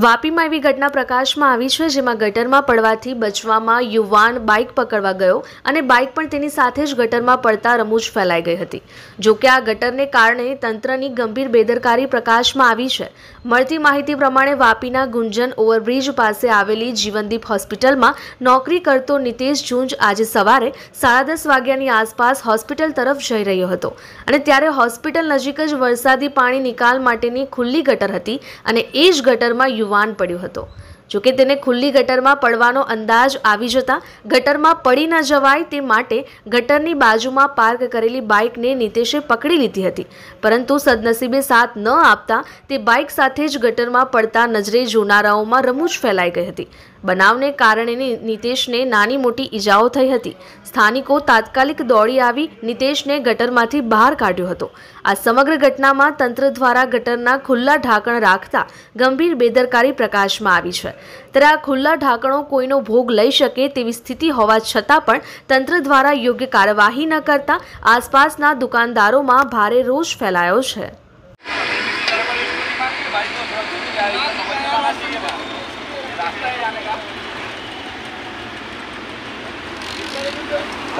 વાપીમાં એવી ઘટના પ્રકાશમાં આવી છે જેમાં ગટરમાં પડવાથી બચવામાં યુવાન બાઇક પકડવા ગયો અને બાઇક પણ તેની સાથે જ ગટરમાં પડતા રમૂજ ફેલાઈ ગઈ હતી જોકે આ ગટરને કારણે તંત્રની ગંભીર બેદરકારી પ્રકાશમાં આવી છે મળતી માહિતી પ્રમાણે વાપીના ગુંજન ઓવરબ્રિજ પાસે આવેલી જીવનદીપ હોસ્પિટલમાં નોકરી કરતો નિતેશ ઝુંજ આજે સવારે સાડા દસ વાગ્યાની આસપાસ હોસ્પિટલ તરફ જઈ રહ્યો હતો અને ત્યારે હોસ્પિટલ નજીક જ વરસાદી પાણી નિકાલ માટેની ખુલ્લી ગટર હતી અને એ જ ગટરમાં યુવાન પડ્યો હતો જોકે તેને ખુલ્લી ગટરમાં પડવાનો અંદાજ આવી જતા ગટરમાં પડી ન જવાય તે માટે ગટરની બાજુમાં પાર્ક કરેલી બાઇકને નિતેશે પકડી લીધી હતી પરંતુ સદનસીબે સાથ ન આપતા તે બાઇક સાથે જ ગટરમાં પડતા નજરે જોનારાઓમાં રમૂજ ફેલાઈ ગઈ હતી બનાવને કારણે નિતેશને નાની મોટી ઈજાઓ થઈ હતી સ્થાનિકો તાત્કાલિક દોડી આવી નિતેશને ગટરમાંથી બહાર કાઢ્યો હતો આ સમગ્ર ઘટનામાં તંત્ર દ્વારા ગટરના ખુલ્લા ઢાંકણ રાખતા ગંભીર બેદરકારી પ્રકાશમાં આવી છે ત્યારે આ ખુલ્લા ઢાંકણો કોઈનો ભોગ લઈ શકે તેવી સ્થિતિ હોવા છતાં પણ તંત્ર દ્વારા યોગ્ય કાર્યવાહી ન કરતા આસપાસના દુકાનદારોમાં ભારે રોષ ફેલાયો છે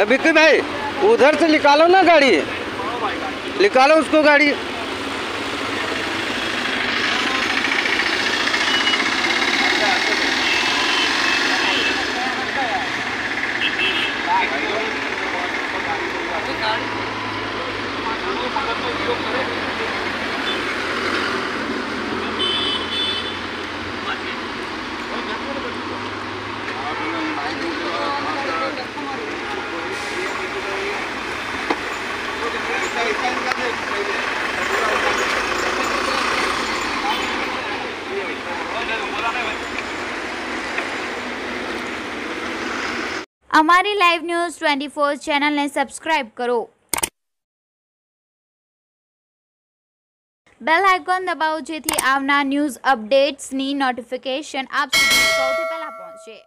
अभी भाई उधर से निकालो ना गाड़ी निकालो उसको અમારી લાઈવ ન્યૂઝ ટ્વેન્ટી ફોર ચેનલને સબસ્ક્રાઈબ કરો બેલ આઇકોન દબાવો જેથી આવનાર ન્યૂઝ અપડેટ્સની નોટિફિકેશન આપ સુધી સૌથી પહેલાં પહોંચે